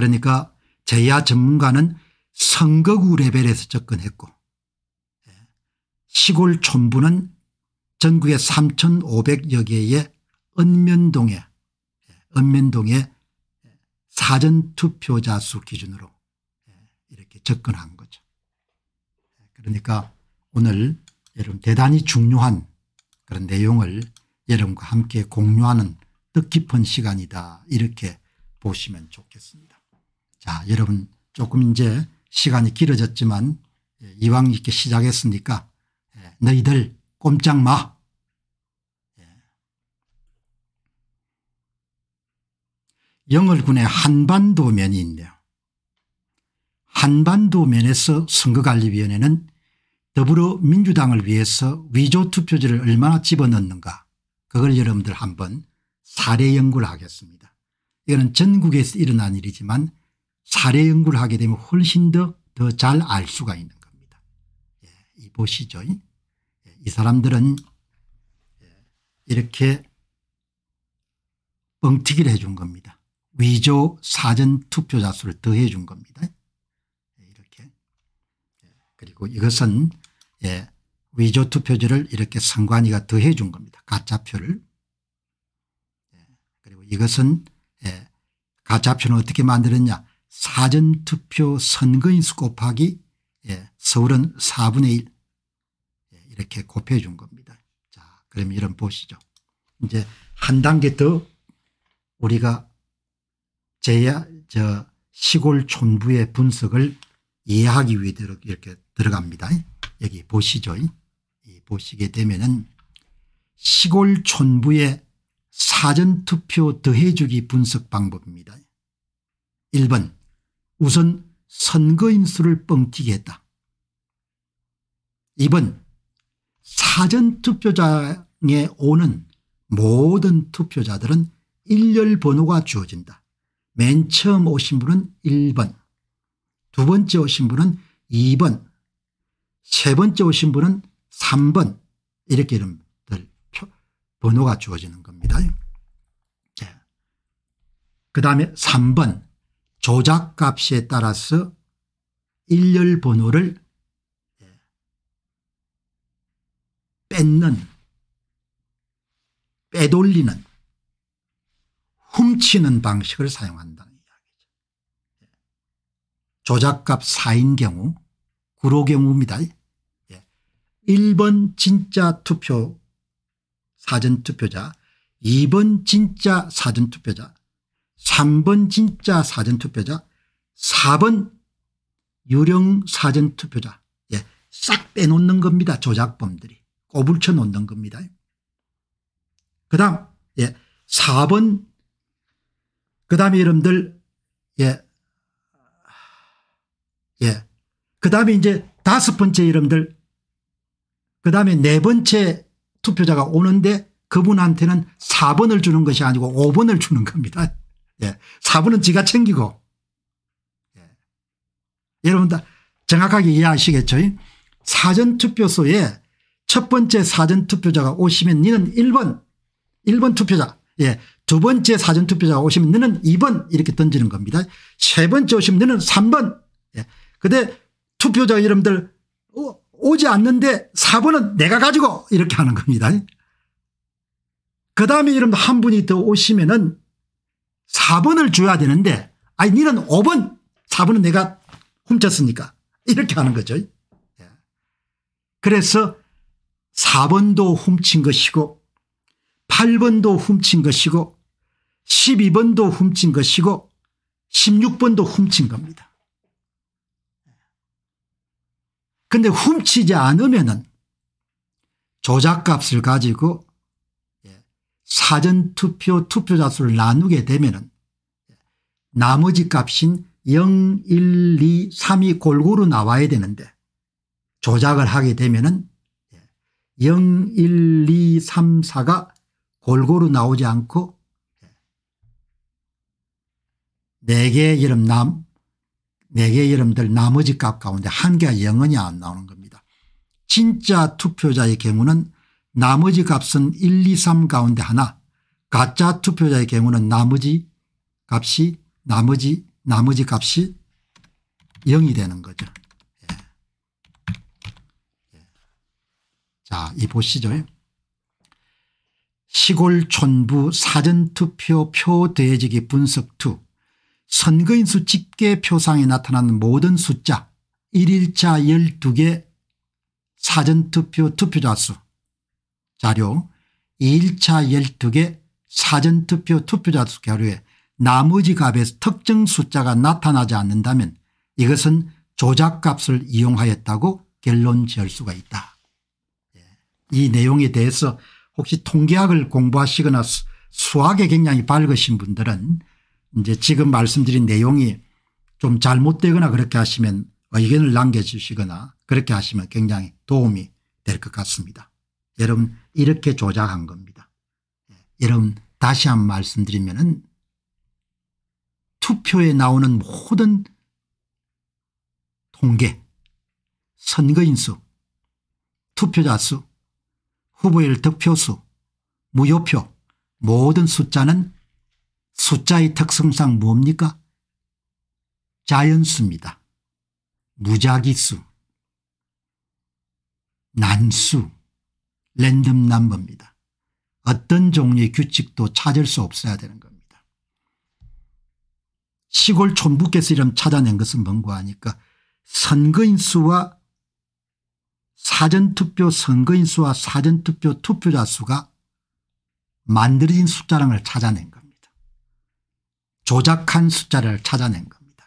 그러니까 제야 전문가는 선거구 레벨에서 접근했고 예, 시골 촌부는 전국의 3,500여 개의 읍면동에 예, 읍면동의 사전투표자 수 기준으로 예, 이렇게 접근한 거죠. 그러니까 오늘 여러분 대단히 중요한 그런 내용을 여러분과 함께 공유하는 뜻깊은 시간이다 이렇게 보시면 좋겠습니다. 자 여러분 조금 이제 시간이 길어졌지만 예, 이왕 이렇게 시작했으니까 예, 너희들 꼼짝 마. 예. 영월군의 한반도면이 있네요. 한반도면에서 선거관리위원회는 더불어민주당을 위해서 위조투표지를 얼마나 집어넣는가 그걸 여러분들 한번 사례 연구를 하겠습니다. 이거는 전국에서 일어난 일이지만 사례 연구를 하게 되면 훨씬 더 더 잘 알 수가 있는 겁니다. 예, 이 보시죠. 예, 이 사람들은 예, 이렇게 뻥튀기를 해준 겁니다. 위조 사전 투표자 수를 더해 준 겁니다. 예, 이렇게. 예, 그리고 이것은 예, 위조 투표지를 이렇게 선관위가 더해 준 겁니다. 가짜표를. 그리고 이것은 가짜표는 어떻게 만들었냐 사전투표 선거인수 곱하기 예, 서울은 4분의 1 예, 이렇게 곱해 준 겁니다. 자, 그럼 이런 보시죠. 이제 한 단계 더 우리가 제야 저 시골 촌부의 분석을 이해하기 위해 이렇게 들어갑니다. 여기 보시죠. 보시게 되면은 시골 촌부의 사전투표 더해주기 분석 방법입니다. 1번 우선 선거인 수를 뻥튀기 했다. 2번 사전투표장에 오는 모든 투표자들은 일렬 번호가 주어진다. 맨 처음 오신 분은 1번 두 번째 오신 분은 2번 세 번째 오신 분은 3번 이렇게 이름들 번호가 주어지는 겁니다. 예. 그 다음에 3번 조작값에 따라서 일렬 번호를 뺏는 빼돌리는 훔치는 방식을 사용한다는 이야기죠. 조작값 4인 경우 구로 경우입니다. 1번 예. 진짜 투표 사전투표자 2번 진짜 사전투표자 3번 진짜 사전투표자 4번 유령 사전투표자 예, 싹 빼놓는 겁니다. 조작범들이 꼬불쳐 놓는 겁니다. 그 다음 예, 4번 그 다음에 여러분들 예, 예. 그 다음에 이제 다섯 번째 여러분들 그 다음에 네 번째 투표자가 오는데 그분한테는 4번을 주는 것이 아니고 5번을 주는 겁니다. 예. 4분은 지가 챙기고 예. 여러분 다 정확하게 이해하시겠죠 사전투표소에 첫 번째 사전투표자가 오시면 니는 1번 1번 투표자 예. 두 번째 사전투표자가 오시면 너는 2번 이렇게 던지는 겁니다. 세 번째 오시면 너는 3번. 예. 근데 투표자 여러분들 오지 않는데 4번은 내가 가지고 이렇게 하는 겁니다. 그 다음에 여러분 한 분이 더 오시면은 4번을 줘야 되는데 아니 니는 5번 4번은 내가 훔쳤으니까 이렇게 하는 거죠. 예. 그래서 4번도 훔친 것이고 8번도 훔친 것이고 12번도 훔친 것이고 16번도 훔친 겁니다. 근데 훔치지 않으면 조작값을 가지고 사전투표 투표자 수를 나누게 되면 나머지 값인 0, 1, 2, 3이 골고루 나와야 되는데 조작을 하게 되면 0, 1, 2, 3, 4가 골고루 나오지 않고 4개 의이름 남, 4개 의이름들 나머지 값 가운데 한 개가 영원히안 나오는 겁니다. 진짜 투표자의 경우는 나머지 값은 1, 2, 3 가운데 하나 가짜 투표자의 경우는 나머지 값이 나머지 나머지 값이 0이 되는 거죠. 예. 예. 자, 이 보시죠. 시골촌부 사전투표 표대지기 분석투 선거인수 집계 표상에 나타난 모든 숫자 1일차 12개 사전투표 투표자 수 자료 1차 12개 사전투표 투표자 수 자료에 나머지 값에서 특정 숫자가 나타나지 않는다면 이것은 조작값을 이용하였다고 결론 지을 수가 있다. 예. 이 내용에 대해서 혹시 통계학을 공부하시거나 수학에 굉장히 밝으신 분들은 이제 지금 말씀드린 내용이 좀 잘못되거나 그렇게 하시면 의견을 남겨주시거나 그렇게 하시면 굉장히 도움이 될 것 같습니다. 여러분 이렇게 조작한 겁니다. 예, 여러분 다시 한번 말씀드리면 은 투표에 나오는 모든 통계, 선거인수, 투표자 수, 후보일 득표수, 무효표 모든 숫자는 숫자의 특성상 뭡니까? 자연수입니다. 무작위수, 난수, 랜덤 넘버입니다. 어떤 종류의 규칙도 찾을 수 없어야 되는 겁니다. 시골 촌부께서 이름 찾아낸 것은 뭔고 하니까 선거인 수와 사전투표 선거인 수와 사전투표 투표자 수가 만들어진 숫자랑을 찾아낸 겁니다. 조작한 숫자를 찾아낸 겁니다.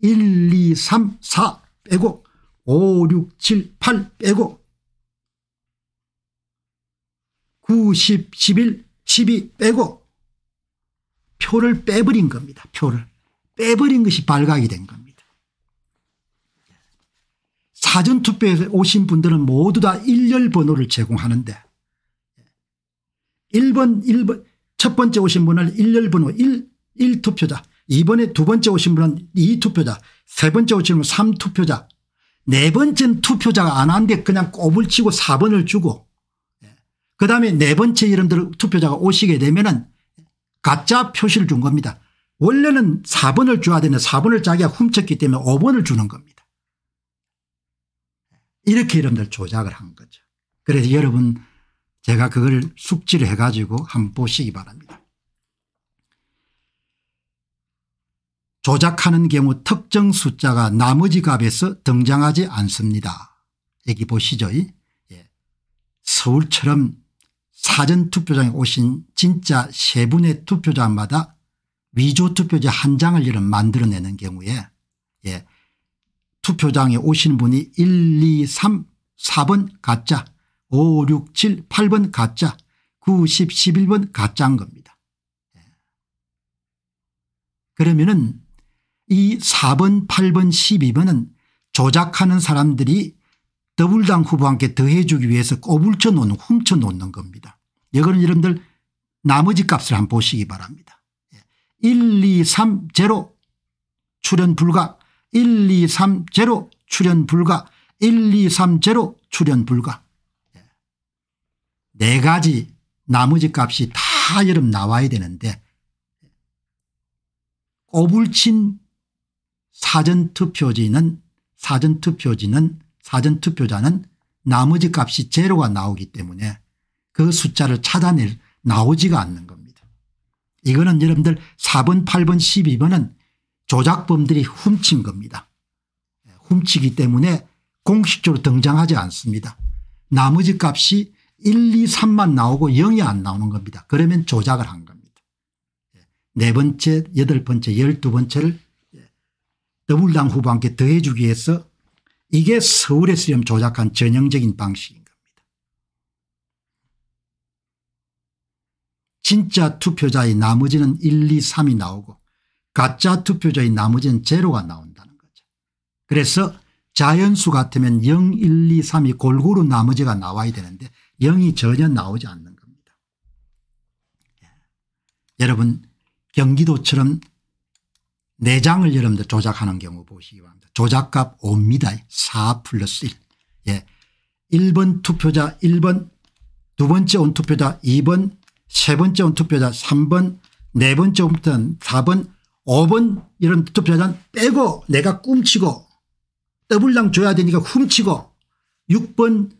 1, 2, 3, 4 빼고 5, 6, 7, 8 빼고 9, 10, 11, 12 빼고 표를 빼버린 겁니다. 표를. 빼버린 것이 발각이 된 겁니다. 사전투표에 오신 분들은 모두 다 일렬 번호를 제공하는데 1번 1번 첫 번째 오신 분은 일렬 번호 1, 1투표자 2번에 두 번째 오신 분은 2투표자 세 번째 오신 분은 3투표자 네 번째는 투표자가 안 하는데 그냥 꼽을 치고 4번을 주고 그다음에 네 번째 이름들 투표자가 오시게 되면은 가짜 표시를 준 겁니다. 원래는 4번을 줘야 되는데 4번을 자기가 훔쳤기 때문에 5번을 주는 겁니다. 이렇게 이름들 조작을 한 거죠. 그래서 여러분 제가 그걸 숙지를 해가지고 한번 보시기 바랍니다. 조작하는 경우 특정 숫자가 나머지 값에서 등장하지 않습니다. 여기 보시죠. 예. 서울처럼 사전투표장에 오신 진짜 세 분의 투표장마다 위조투표지 한 장을 이런 만들어내는 경우에 예, 투표장에 오신 분이 1, 2, 3, 4번 가짜 5, 6, 7, 8번 가짜 9, 10, 11번 가짜인 겁니다. 예. 그러면 은이 4번, 8번, 12번은 조작하는 사람들이 더불당 후보한테 더해주기 위해서 꼬불쳐 놓는 훔쳐 놓는 겁니다. 여러분 여러분들 나머지 값을 한번 보시기 바랍니다. 1, 2, 3, 0 출연 불가 1, 2, 3, 0 출연 불가 1, 2, 3, 0 출연 불가 예. 네 가지 나머지 값이 다 여름 나와야 되는데 꼬불친 사전투표지는 사전투표지는 사전투표자는 나머지 값이 제로가 나오기 때문에 그 숫자를 찾아낼 나오지가 않는 겁니다. 이거는 여러분들 4번 8번 12번은 조작범들이 훔친 겁니다. 훔치기 때문에 공식적으로 등장하지 않습니다. 나머지 값이 1, 2, 3만 나오고 0이 안 나오는 겁니다. 그러면 조작을 한 겁니다. 네 번째, 여덟 번째, 열두 번째를 더불당 후보한테 더해주기 위해서 이게 서울의 시험 조작한 전형적인 방식인 겁니다. 진짜 투표자의 나머지는 1, 2, 3이 나오고 가짜 투표자의 나머지는 제로가 나온다는 거죠. 그래서 자연수 같으면 0, 1, 2, 3이 골고루 나머지가 나와야 되는데 0이 전혀 나오지 않는 겁니다. 예. 여러분 경기도처럼 내장을 여러분들 조작하는 경우 보시기 바랍니다. 조작값 5입니다. 4 플러스 1. 예. 1번 투표자 1번 두 번째 온 투표자 2번 세 번째 온 투표자 3번 네 번째 온 투표자 4번 5번 이런 투표자는 빼고 내가 꿈치고 더블당 줘야 되니까 훔치고 6번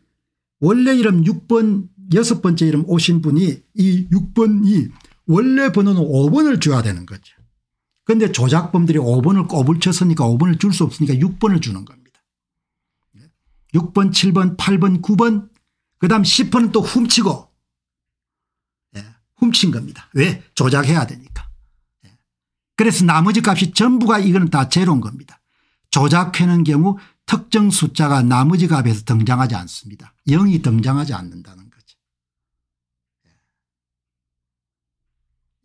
원래 이름 6번 여섯 번째 이름 오신 분이 이 6번이 원래 번호는 5번을 줘야 되는 거죠. 그런데 조작범들이 5번을 꼬불쳤으니까 5번을 줄 수 없으니까 6번을 주는 겁니다. 6번 7번 8번 9번 그다음 10번은 또 훔치고 예, 훔친 겁니다. 왜? 조작해야 되니까. 예. 그래서 나머지 값이 전부가 이거는 다 제로인 겁니다. 조작하는 경우 특정 숫자가 나머지 값에서 등장하지 않습니다. 0이 등장하지 않는다는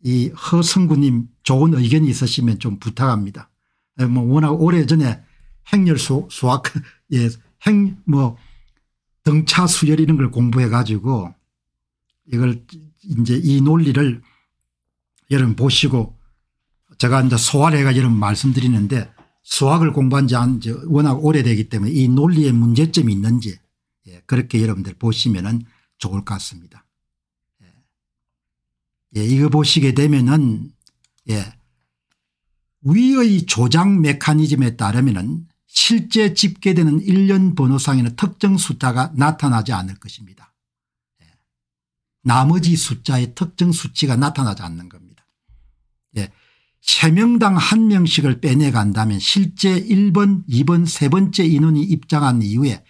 이 허성구님 좋은 의견이 있으시면 좀 부탁합니다. 예, 뭐 워낙 오래전에 행렬 수, 학 예, 행, 뭐 등차 수열 이런 걸 공부해 가지고 이걸 이제 이 논리를 여러분 보시고 제가 이제 소화해가 여러분 말씀드리는데 수학을 공부한 지 워낙 오래되기 때문에 이 논리의 문제점이 있는지 예, 그렇게 여러분들 보시면 좋을 것 같습니다. 예, 이거 보시게 되면은 예, 위의 조작 메커니즘에 따르면은 실제 집계되는 1년 번호상에는 특정 숫자가 나타나지 않을 것입니다. 예. 나머지 숫자의 특정 수치가 나타나지 않는 겁니다. 예. 3명당 1명씩을 빼내간다면 실제 1번 2번 세번째 인원이 입장한 이후에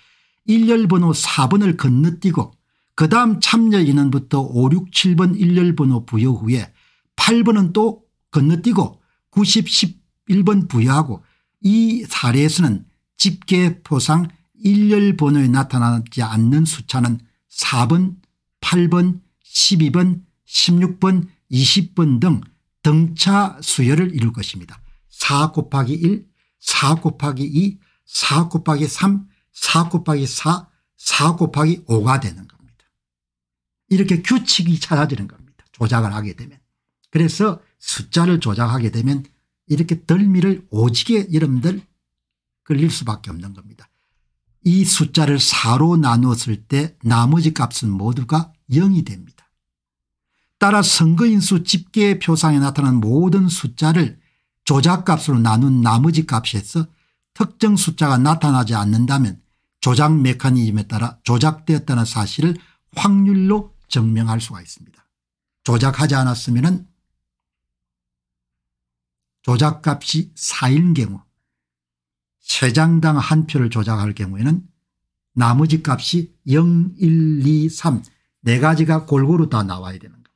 1렬번호 4번을 건너뛰고 그 다음 참여인원부터 5, 6, 7번 일렬 번호 부여 후에 8번은 또 건너뛰고 90, 11번 부여하고 이 사례에서는 집계포상 일렬 번호에 나타나지 않는 숫자는 4번, 8번, 12번, 16번, 20번 등 등차 수열을 이룰 것입니다. 4 곱하기 1, 4 곱하기 2, 4 곱하기 3, 4 곱하기 4, 4 곱하기 5가 되는 것. 이렇게 규칙이 찾아지는 겁니다. 조작을 하게 되면. 그래서 숫자를 조작하게 되면 이렇게 덜미를 오지게 여러분들 끌릴 수밖에 없는 겁니다. 이 숫자를 4로 나누었을 때 나머지 값은 모두가 0이 됩니다. 따라 선거인수 집계 표상에 나타난 모든 숫자를 조작값으로 나눈 나머지 값에서 특정 숫자가 나타나지 않는다면 조작 메커니즘에 따라 조작되었다는 사실을 확률로 증명할 수가 있습니다. 조작하지 않았으면 조작값이 4인 경우 3장당 한 표를 조작할 경우에는 나머지 값이 0, 1, 2, 3네 가지가 골고루 다 나와야 되는 겁니다.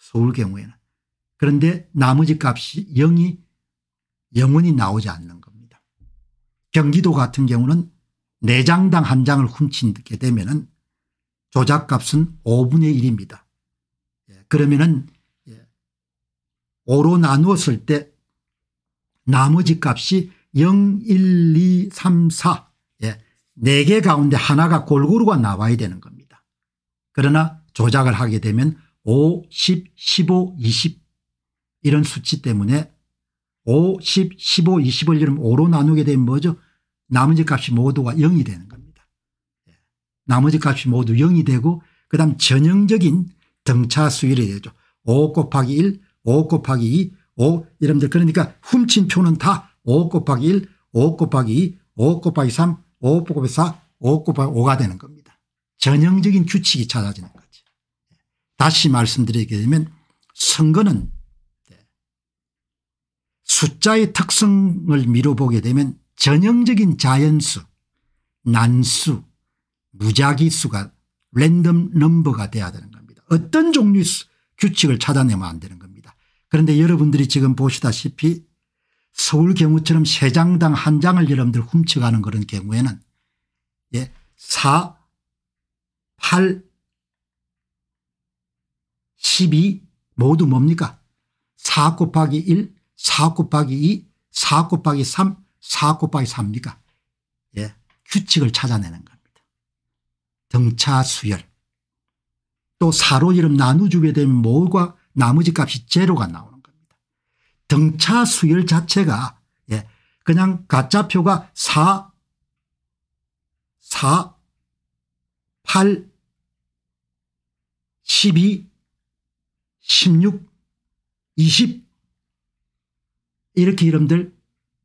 서울 경우에는. 그런데 나머지 값이 0이 영원히 나오지 않는 겁니다. 경기도 같은 경우는 4장당 한 장을 훔치게 되면 조작값은 5분의 1입니다. 예, 그러면은 5로 예, 나누었을 때 나머지 값이 0, 1, 2, 3, 4 예, 4개 가운데 하나가 골고루가 나와야 되는 겁니다. 그러나 조작을 하게 되면 5, 10, 15, 20 이런 수치 때문에 5, 10, 15, 20을 이름 5로 나누게 되면 뭐죠? 나머지 값이 모두가 0이 되는 겁니다. 나머지 값이 모두 0이 되고 그다음 전형적인 등차 수율이 되죠. 5 곱하기 1 5 곱하기 2 5 이러면서 그러니까 훔친 표는 다 5 곱하기 1 5 곱하기 2 5 곱하기 3 5 곱하기 4 5 곱하기 5가 되는 겁니다. 전형적인 규칙이 찾아지는 거죠. 다시 말씀드리게 되면 선거는 숫자의 특성을 미뤄보게 되면 전형적인 자연수, 난수, 무작위 수가 랜덤 넘버가 돼야 되는 겁니다. 어떤 종류의 규칙을 찾아내면 안 되는 겁니다. 그런데 여러분들이 지금 보시다시피 서울 경우처럼 세 장당 한 장을 여러분들 훔쳐가는 그런 경우에는 예, 4, 8, 12 모두 뭡니까 4 곱하기 1, 4 곱하기 2, 4 곱하기 3, 4 곱하기 3입니까 예, 규칙을 찾아내는 겁니다. 등차 수열 또 사로 이름 나누주게 되면 모과 나머지 값이 제로가 나오는 겁니다. 등차 수열 자체가 예, 그냥 가짜표가 4 4 8 12 16 20 이렇게 이름들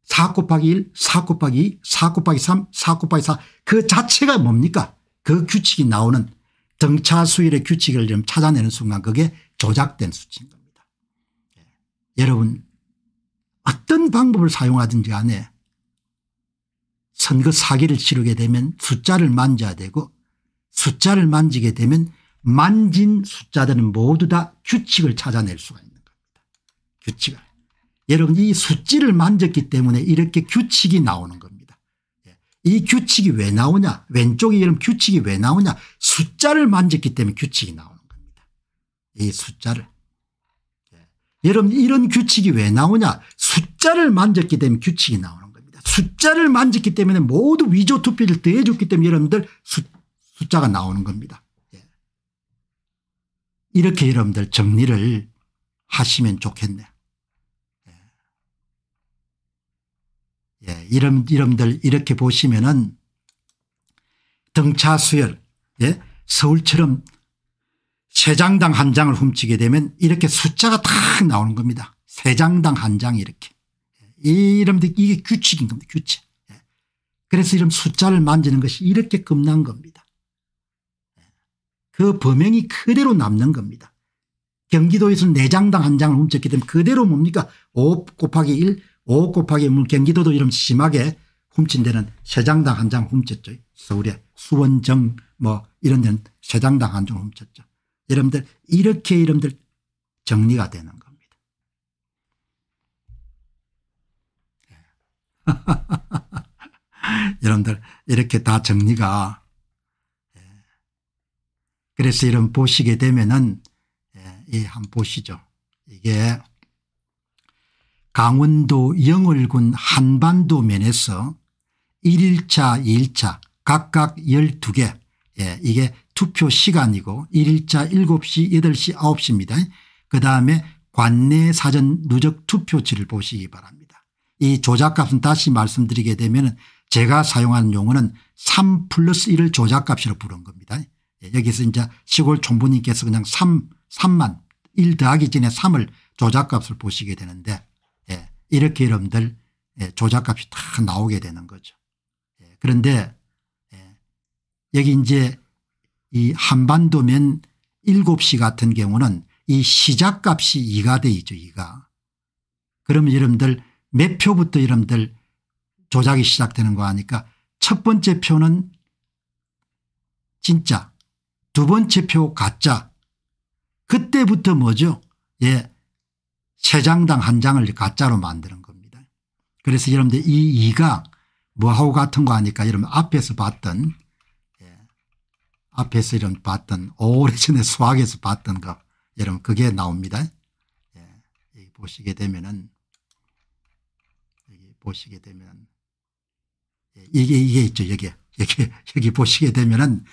4 곱하기 1, 4 곱하기 2, 4 곱하기 3, 4 곱하기 4그 자체가 뭡니까? 그 규칙이 나오는 등차 수일의 규칙을 좀 찾아내는 순간 그게 조작된 수치인 겁니다. 예. 여러분 어떤 방법을 사용하든지 간에 선거 사기를 치르게 되면 숫자를 만져야 되고 숫자를 만지게 되면 만진 숫자들은 모두 다 규칙을 찾아낼 수가 있는 겁니다. 규칙을. 여러분 이 수치를 만졌기 때문에 이렇게 규칙이 나오는 겁니다. 이 규칙이 왜 나오냐 왼쪽이 그럼 규칙이 왜 나오냐 숫자를 만졌기 때문에 규칙이 나오는 겁니다. 이 숫자를. 예. 여러분 이런 규칙이 왜 나오냐 숫자를 만졌기 때문에 규칙이 나오는 겁니다. 숫자를 만졌기 때문에 모두 위조 투표를 더해줬기 때문에 여러분들 숫, 숫자가 나오는 겁니다. 예. 이렇게 여러분들 정리를 하시면 좋겠네 예, 이름, 이름들 이렇게 보시면은 등차 수열, 예, 서울처럼 세 장당 한 장을 훔치게 되면 이렇게 숫자가 탁 나오는 겁니다. 세 장당 한 장 이렇게. 예, 이 이름들 이게 규칙인 겁니다. 규칙. 예. 그래서 이런 숫자를 만지는 것이 이렇게 겁난 겁니다. 예. 그 범행이 그대로 남는 겁니다. 경기도에서 네장당한장을 훔쳤기 때문에 그대로 뭡니까 5 곱하기 1 5 곱하기 물 경기도도 이런 심하게 훔친 데는 세 장당 한 장 훔쳤죠. 서울에 수원정 뭐 이런 데는 세 장당 한 장 훔쳤죠. 여러분들 이렇게 이름들 정리가 되는 겁니다. 예. 여러분들 이렇게 다 정리가 예. 그래서 이런 보시게 되면은 예, 예, 한번 보시죠. 이게 강원도 영월군 한반도면에서 1일차 2일차 각각 12개 예, 이게 투표 시간이고 1일차 7시 8시 9시입니다. 그 다음에 관내 사전 누적 투표지를 보시기 바랍니다. 이 조작값은 다시 말씀드리게 되면 제가 사용하는 용어는 3 플러스 1을 조작값으로 부른 겁니다. 예, 여기서 이제 시골 총부님께서 그냥 3, 3만 1 더하기 전에 3을 조작값을 보시게 되는데 이렇게 여러분들 예, 조작값이 다 나오게 되는 거죠. 예, 그런데 예, 여기 이제 이 한반도면 7시 같은 경우는 이 시작값이 2가 돼 있죠. 2가. 그러면 여러분들 몇 표부터 여러분들 조작이 시작되는 거 아니까 첫 번째 표는 진짜 두 번째 표 가짜 그때부터 뭐죠 예 최장당 한 장을 가짜로 만드는 겁니다. 그래서 여러분들 이 2가 뭐하고 같은 거 하니까 여러분 앞에서 봤던 예. 앞에서 이런 봤던 오래전에 수학에서 봤던 거 여러분 그게 나옵니다. 예. 보시게 되면은 여기 보시게 되면 예. 이게 이게 있죠 여기 여기 여기 보시게 되면은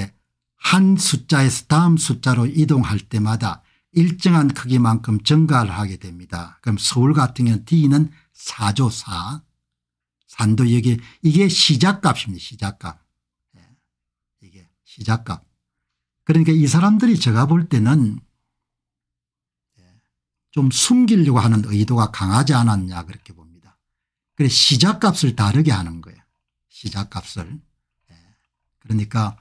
예, 한 숫자에서 다음 숫자로 이동할 때마다 일정한 크기만큼 증가를 하게 됩니다. 그럼 서울 같은 경우는 D는 4조 4 산도 여기 이게 시작값입니다. 시작값. 예, 이게 시작값. 그러니까 이 사람들이 제가 볼 때는 예, 좀 숨기려고 하는 의도가 강하지 않았냐 그렇게 봅니다. 그래 시작값을 다르게 하는 거예요. 시작값을. 예, 그러니까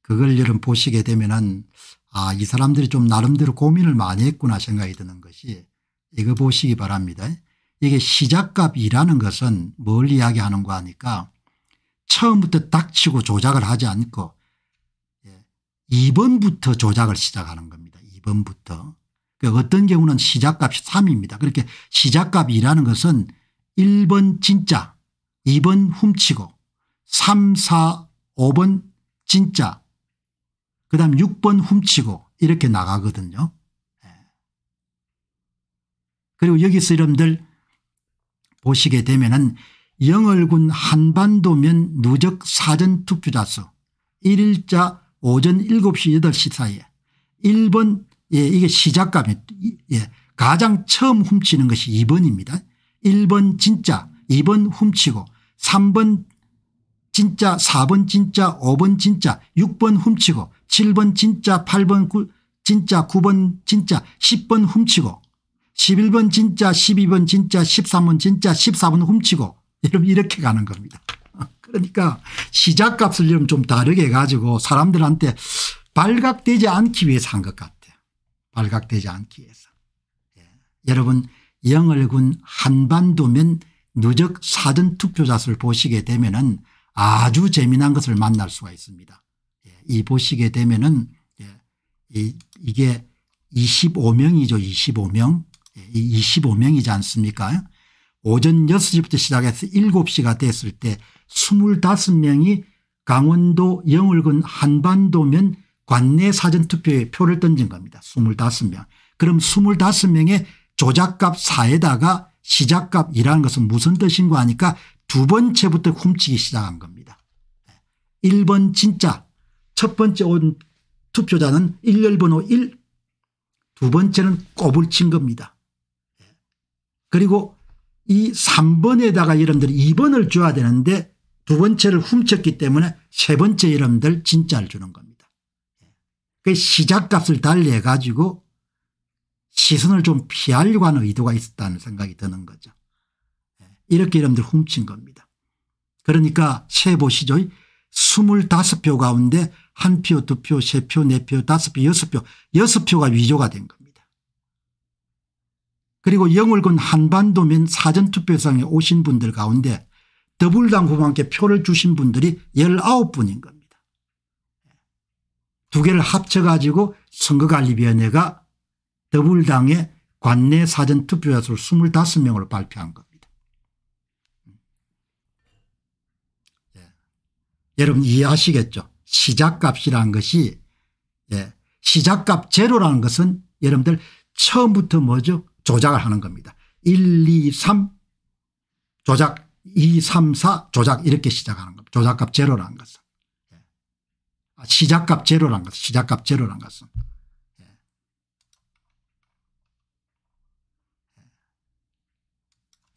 그걸 여러분 보시게 되면은 아, 이 사람들이 좀 나름대로 고민을 많이 했구나 생각이 드는 것이 이거 보시기 바랍니다. 이게 시작값이라는 것은 뭘 이야기하는가 하니까 처음부터 닥치고 조작을 하지 않고 2번부터 예, 조작을 시작하는 겁니다. 2번부터. 그러니까 어떤 경우는 시작값이 3입니다. 그렇게 시작값이라는 것은 1번 진짜, 2번 훔치고, 3, 4, 5번 진짜, 그다음 6번 훔치고 이렇게 나가거든요. 예. 그리고 여기서 여러분들 보시게 되면은 영월군 한반도면 누적 사전 투표자 수 1일자 오전 7시 8시 사이에 1번 예, 이게 시작감이 예, 가장 처음 훔치는 것이 2번입니다. 1번 진짜 2번 훔치고 3번 진짜 4번 진짜 5번 진짜 6번 훔치고 7번 진짜 8번 9, 진짜 9번 진짜 10번 훔치고 11번 진짜 12번 진짜 13번 진짜 14번 훔치고 여러분 이렇게 가는 겁니다. 그러니까 시작값을 좀 다르게 가지고 사람들한테 발각되지 않기 위해서 한 것 같아요. 발각되지 않기 위해서. 예. 여러분 영월군 한반도면 누적 사전투표자 수를 보시게 되면 아주 재미난 것을 만날 수가 있습니다. 이 보시게 되면은 예, 이 이게 25명이죠. 25명. 예, 이 25명이지 않습니까? 오전 6시부터 시작해서 7시가 됐을 때 25명이 강원도 영월군 한반도면 관내 사전투표에 표를 던진 겁니다. 25명. 그럼 25명의 조작값 4에다가 시작값이라는 것은 무슨 뜻인가 하니까 두 번째부터 훔치기 시작한 겁니다. 1번 예, 진짜 첫 번째 온 투표자는 일렬번호 1, 두 번째는 꼽을 친 겁니다. 그리고 이 3번에다가 여러분들 2번을 줘야 되는데 두 번째를 훔쳤기 때문에 세 번째 여러분들 진짜를 주는 겁니다. 그 시작값을 달리해 가지고 시선을 좀 피하려고 하는 의도가 있었다는 생각이 드는 거죠. 이렇게 여러분들 훔친 겁니다. 그러니까 세 보시죠. 25표 가운데 1표, 2표, 3표, 4표, 5표, 6표, 6표가 위조가 된 겁니다. 그리고 영월군 한반도면 사전투표상에 오신 분들 가운데 더불당 후보한테 표를 주신 분들이 19분인 겁니다. 두 개를 합쳐가지고 선거관리위원회가 더불당의 관내 사전투표자수 2 5명으 발표한 겁니다. 여러분 이해하시겠죠 시작값이라는 것이 예, 시작값 제로라는 것은 여러분들 처음부터 뭐죠 조작을 하는 겁니다 1 2 3 조작 2 3 4 조작 이렇게 시작하는 겁니다 조작값 제로라는 것은 예. 아, 시작값 제로라는 것은 시작값 제로라는 것은 예.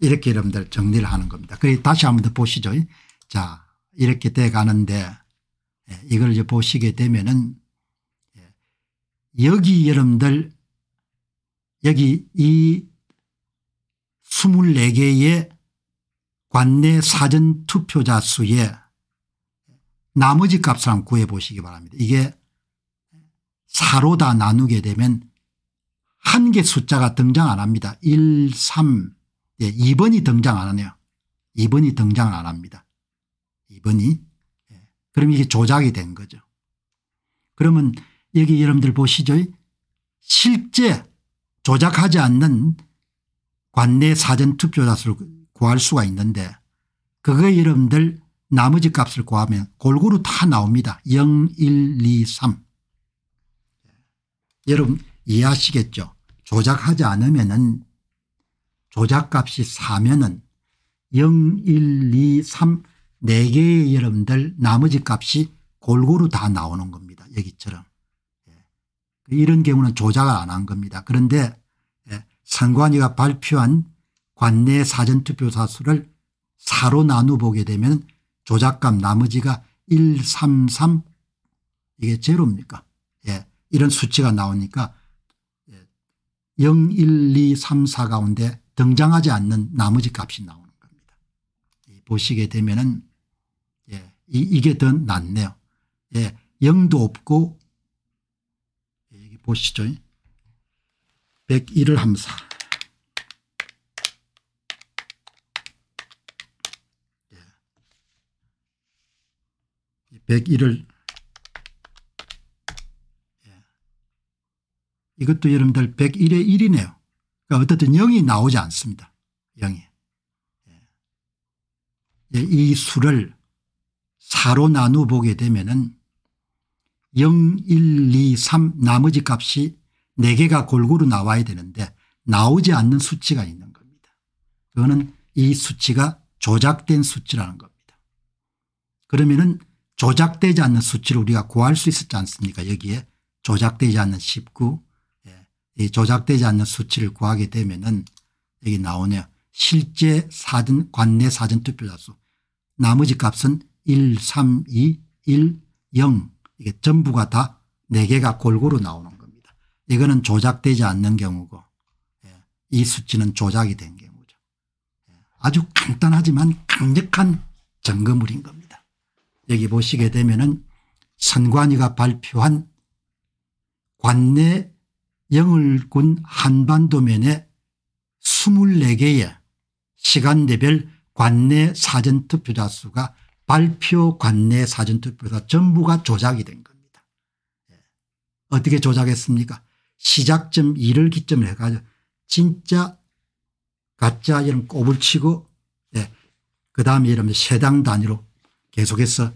이렇게 여러분들 정리를 하는 겁니다. 그 다시 한 번 더 보시죠. 자, 이렇게 돼 가는데 예, 이걸 이제 보시게 되면은 예, 여기 여러분들 여기 이 24개의 관내 사전 투표자 수에 나머지 값을 한번 구해 보시기 바랍니다. 이게 4로 다 나누게 되면 한 개 숫자가 등장 안 합니다. 1, 3, 2번이 등장 안 하네요. 2번이 등장 안 합니다. 2번이. 예. 그럼 이게 조작이 된 거죠. 그러면 여기 여러분들 보시죠. 실제 조작하지 않는 관내 사전투표자 수를 구할 수가 있는데 그거 여러분들 나머지 값을 구하면 골고루 다 나옵니다. 0, 1, 2, 3. 여러분 이해하시겠죠? 조작하지 않으면 은 조작값이 4면은 0, 1, 2, 3 4 개의 여러분들 나머지 값이 골고루 다 나오는 겁니다. 여기처럼. 예. 그 이런 경우는 조작을 안 한 겁니다. 그런데 예. 상관위가 발표한 관내 사전투표사 수를 4로 나누 보게 되면 조작값 나머지가 1, 3, 3 이게 제로입니까 예. 이런 수치가 나오니까 0, 1, 2, 3, 4 가운데 등장하지 않는 나머지 값이 나오니다 보시게 되면은 이, 게더 낫네요. 예. 0도 없고 여기 예, 보시죠. 101을 함사. 예. 101을 예. 이것도 여러분들 101의 1이네요. 그러니까 어쨌든 0이 나오지 않습니다. 0이. 예. 예. 이 수를 4로 나누어 보게 되면은 0, 1, 2, 3 나머지 값이 4개가 골고루 나와야 되는데 나오지 않는 수치가 있는 겁니다. 그거는 이 수치가 조작된 수치라는 겁니다. 그러면은 조작되지 않는 수치를 우리가 구할 수 있었지 않습니까? 여기에 조작되지 않는 19, 예, 이 조작되지 않는 수치를 구하게 되면은 여기 나오네요. 실제 사전, 관내 사전투표자 수. 나머지 값은 1, 3, 2, 1, 0 이게 전부가 다 4개가 골고루 나오는 겁니다. 이거는 조작되지 않는 경우고 예, 이 수치는 조작이 된 경우죠. 예, 아주 간단하지만 강력한 점검물인 겁니다. 여기 보시게 되면 은 선관위가 발표한 관내 영을군 한반도면의 24개의 시간대별 관내 사전투표자 수가 발표 관내 사전투표가 전부가 조작이 된 겁니다. 예. 어떻게 조작했습니까 시작점 2를 기점으로 해가지고 진짜 가짜 이런 꼽을 치고 예. 그다음에 이러면 세당 단위로 계속해서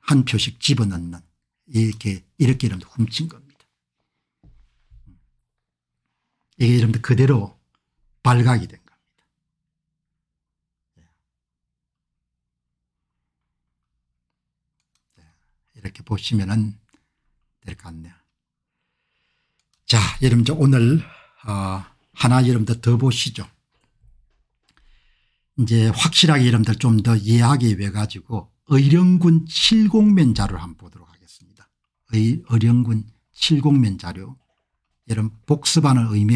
한 표씩 집어넣는 이렇게 이렇게 이러면 훔친 겁니다. 이게 이러면 그대로 발각이 된 그렇게 보시면 될 것 같네요. 자 여러분 오늘 어, 하나 여러분들 더 보시죠. 이제 확실하게 여러분들 좀 더 이해하기 위해 가지고 의령군 70면 자료를 한번 보도록 하겠습니다. 의령군 70면 자료 여러분 복습하는 의미에서